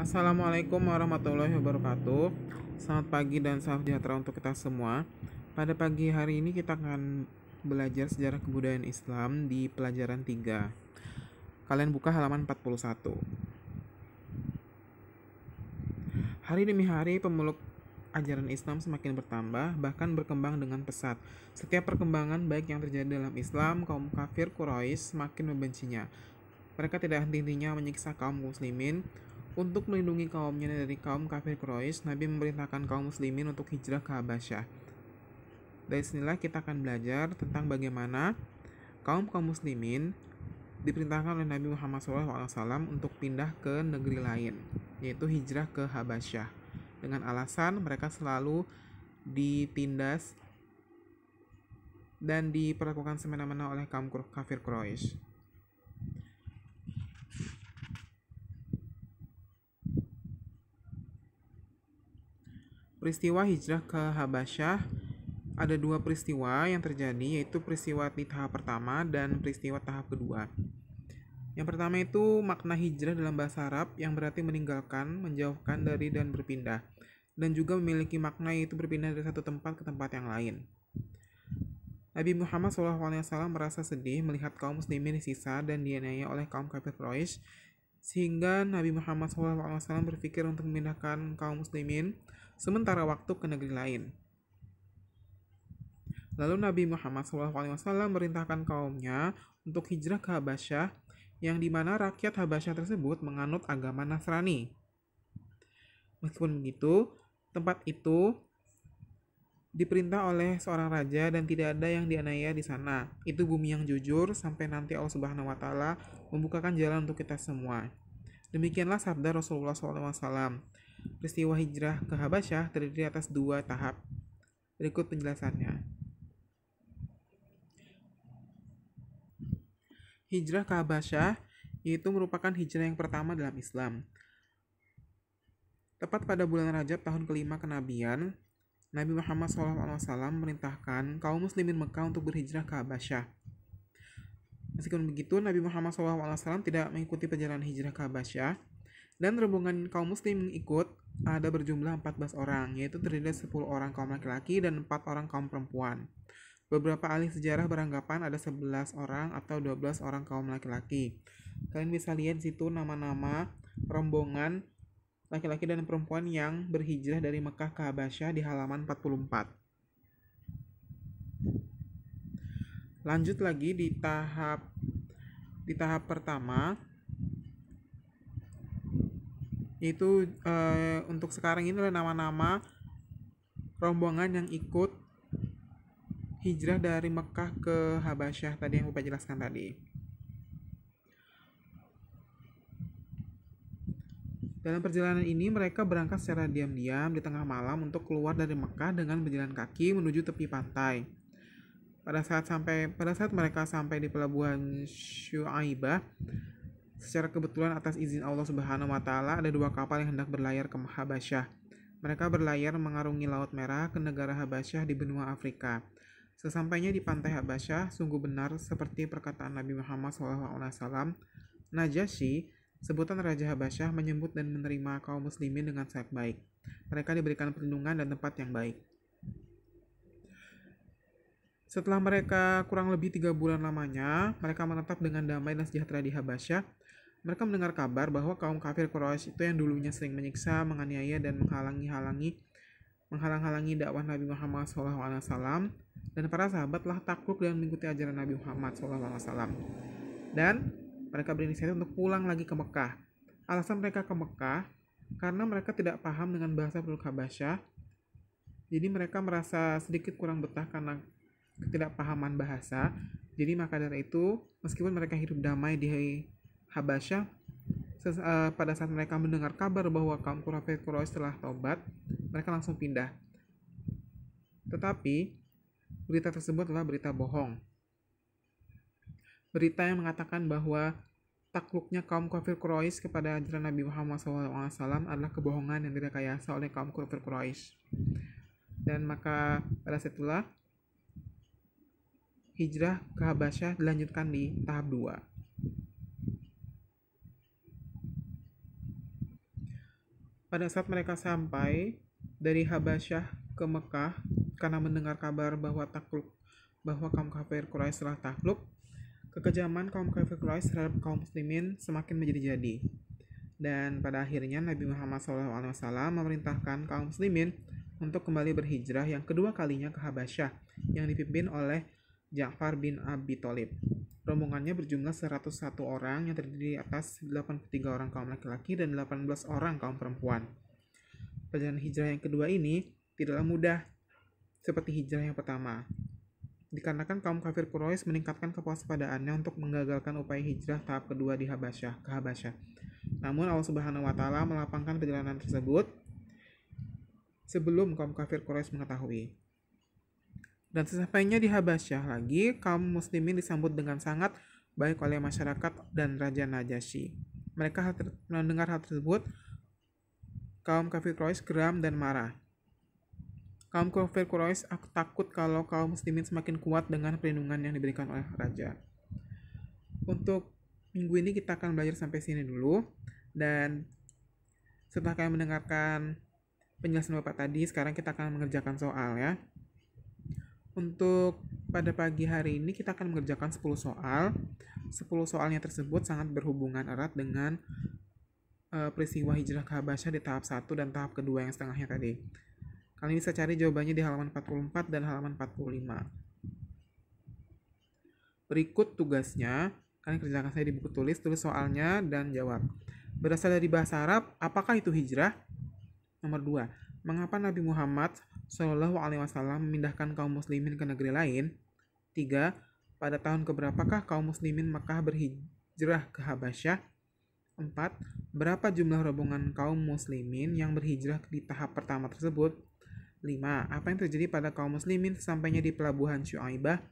Assalamualaikum warahmatullahi wabarakatuh Selamat pagi dan salam sejahtera untuk kita semua Pada pagi hari ini kita akan belajar sejarah kebudayaan Islam di pelajaran 3 Kalian buka halaman 41 Hari demi hari pemeluk ajaran Islam semakin bertambah, bahkan berkembang dengan pesat. Setiap perkembangan baik yang terjadi dalam Islam, kaum kafir Quraisy semakin membencinya. Mereka tidak henti-hentinya menyiksa kaum muslimin, untuk melindungi kaumnya dari kaum kafir Quraisy, Nabi memerintahkan kaum muslimin untuk hijrah ke Habasyah. Dari sinilah kita akan belajar tentang bagaimana kaum kaum muslimin diperintahkan oleh Nabi Muhammad SAW untuk pindah ke negeri lain, yaitu hijrah ke Habasyah. Dengan alasan mereka selalu ditindas dan diperlakukan semena-mena oleh kaum kafir Quraisy. Peristiwa hijrah ke Habasyah ada dua peristiwa yang terjadi yaitu peristiwa di tahap pertama dan peristiwa tahap kedua. Yang pertama itu makna hijrah dalam bahasa Arab yang berarti meninggalkan, menjauhkan dari dan berpindah dan juga memiliki makna yaitu berpindah dari satu tempat ke tempat yang lain. Nabi Muhammad SAW merasa sedih melihat kaum muslimin sisa dan dianiaya oleh kaum kafir Quraisy sehingga Nabi Muhammad SAW berpikir untuk memindahkan kaum muslimin sementara waktu ke negeri lain. Lalu Nabi Muhammad SAW merintahkan kaumnya untuk hijrah ke Habasyah, yang dimana rakyat Habasyah tersebut menganut agama Nasrani. Meskipun begitu, tempat itu diperintah oleh seorang raja dan tidak ada yang dianiaya di sana. Itu bumi yang jujur sampai nanti Allah Subhanahu wa taala membukakan jalan untuk kita semua. Demikianlah sabda Rasulullah SAW. Peristiwa hijrah ke Habasyah terdiri atas dua tahap. Berikut penjelasannya. Hijrah ke Habasyah yaitu merupakan hijrah yang pertama dalam Islam. Tepat pada bulan Rajab tahun kelima kenabian, Nabi Muhammad SAW merintahkan kaum muslimin Mekah untuk berhijrah ke Habasyah. Meskipun begitu, Nabi Muhammad SAW tidak mengikuti perjalanan hijrah ke Habasyah, dan rombongan kaum muslim yang ikut ada berjumlah 14 orang, yaitu terdiri dari 10 orang kaum laki-laki dan 4 orang kaum perempuan. Beberapa ahli sejarah beranggapan ada 11 orang atau 12 orang kaum laki-laki. Kalian bisa lihat di situ nama-nama rombongan laki-laki dan perempuan yang berhijrah dari Mekah ke Habasyah di halaman 44. Lanjut lagi di tahap di tahap pertama, itu uh, untuk sekarang ini adalah nama-nama rombongan yang ikut hijrah dari Mekah ke Habasyah tadi yang Bapak jelaskan tadi. Dalam perjalanan ini mereka berangkat secara diam-diam di tengah malam untuk keluar dari Mekah dengan berjalan kaki menuju tepi pantai. Pada saat sampai pada saat mereka sampai di pelabuhan Syuaibah, Secara kebetulan atas izin Allah Subhanahu wa taala ada dua kapal yang hendak berlayar ke Habasyah. Mereka berlayar mengarungi Laut Merah ke negara Habasyah di benua Afrika. Sesampainya di pantai Habasyah, sungguh benar seperti perkataan Nabi Muhammad SAW, Najasyi, sebutan Raja Habasyah menyebut dan menerima kaum muslimin dengan sangat baik. Mereka diberikan perlindungan dan tempat yang baik. Setelah mereka kurang lebih tiga bulan lamanya, mereka menetap dengan damai dan sejahtera di Habasyah. Mereka mendengar kabar bahwa kaum kafir Quraisy itu yang dulunya sering menyiksa, menganiaya, dan menghalangi-halangi menghalang-halangi dakwah Nabi Muhammad SAW dan para sahabat telah takluk dan mengikuti ajaran Nabi Muhammad SAW. Dan mereka berinisiatif untuk pulang lagi ke Mekah. Alasan mereka ke Mekah karena mereka tidak paham dengan bahasa penduduk Habasyah. Jadi mereka merasa sedikit kurang betah karena ketidakpahaman bahasa. Jadi maka dari itu, meskipun mereka hidup damai di Habasya, uh, pada saat mereka mendengar kabar bahwa kaum Quraisy Quraisy telah taubat, mereka langsung pindah. Tetapi berita tersebut adalah berita bohong. Berita yang mengatakan bahwa takluknya kaum kafir Quraisy kepada ajaran Nabi Muhammad SAW adalah kebohongan yang direkayasa oleh kaum kafir Quraisy. Dan maka pada setelah itulah hijrah ke Habasyah dilanjutkan di tahap 2. Pada saat mereka sampai dari Habasyah ke Mekah karena mendengar kabar bahwa takluk bahwa kaum kafir Quraisy telah takluk, kekejaman kaum kafir Quraisy terhadap kaum muslimin semakin menjadi-jadi. Dan pada akhirnya Nabi Muhammad SAW memerintahkan kaum muslimin untuk kembali berhijrah yang kedua kalinya ke Habasyah yang dipimpin oleh Ja'far bin Abi Thalib. Rombongannya berjumlah 101 orang yang terdiri atas 83 orang kaum laki-laki dan 18 orang kaum perempuan. Perjalanan hijrah yang kedua ini tidaklah mudah seperti hijrah yang pertama. Dikarenakan kaum kafir Quraisy meningkatkan kewaspadaannya untuk menggagalkan upaya hijrah tahap kedua di Habasyah, ke Habasyah. Namun Allah Subhanahu wa taala melapangkan perjalanan tersebut sebelum kaum kafir Quraisy mengetahui. Dan sesampainya di Habasyah lagi, kaum muslimin disambut dengan sangat baik oleh masyarakat dan Raja Najasyi. Mereka hal mendengar hal tersebut, kaum kafir Quraisy geram dan marah. Kaum kafir Quraisy takut kalau kaum muslimin semakin kuat dengan perlindungan yang diberikan oleh raja. Untuk minggu ini kita akan belajar sampai sini dulu dan setelah kalian mendengarkan penjelasan Bapak tadi, sekarang kita akan mengerjakan soal ya. Untuk pada pagi hari ini kita akan mengerjakan 10 soal. 10 soalnya tersebut sangat berhubungan erat dengan uh, peristiwa hijrah ke Habasyah di tahap 1 dan tahap kedua yang setengahnya tadi. Kalian bisa cari jawabannya di halaman 44 dan halaman 45. Berikut tugasnya, kalian kerjakan saya di buku tulis, tulis soalnya dan jawab. Berasal dari bahasa Arab, apakah itu hijrah? Nomor 2. Mengapa Nabi Muhammad Shallallahu Alaihi Wasallam memindahkan kaum muslimin ke negeri lain? Tiga, Pada tahun keberapakah kaum muslimin Mekah berhijrah ke Habasyah? Empat, Berapa jumlah rombongan kaum muslimin yang berhijrah di tahap pertama tersebut? Lima, Apa yang terjadi pada kaum muslimin sesampainya di pelabuhan Syuaibah?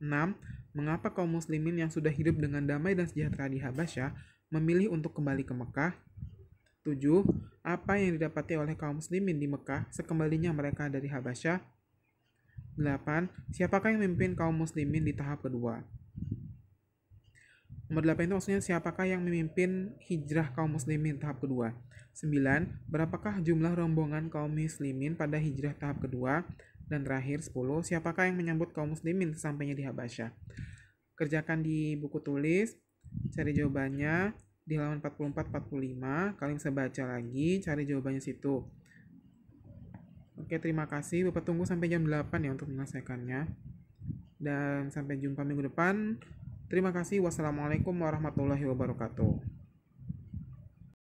Enam, Mengapa kaum muslimin yang sudah hidup dengan damai dan sejahtera di Habasyah memilih untuk kembali ke Mekah? 7. Apa yang didapati oleh kaum muslimin di Mekah sekembalinya mereka dari Habasyah? 8. Siapakah yang memimpin kaum muslimin di tahap kedua? Nomor 8 itu maksudnya siapakah yang memimpin hijrah kaum muslimin tahap kedua? 9. Berapakah jumlah rombongan kaum muslimin pada hijrah tahap kedua? Dan terakhir 10. Siapakah yang menyambut kaum muslimin sesampainya di Habasyah? Kerjakan di buku tulis, cari jawabannya, di halaman 44-45. Kalian bisa baca lagi, cari jawabannya situ. Oke, terima kasih. Bapak tunggu sampai jam 8 ya untuk menyelesaikannya. Dan sampai jumpa minggu depan. Terima kasih. Wassalamualaikum warahmatullahi wabarakatuh.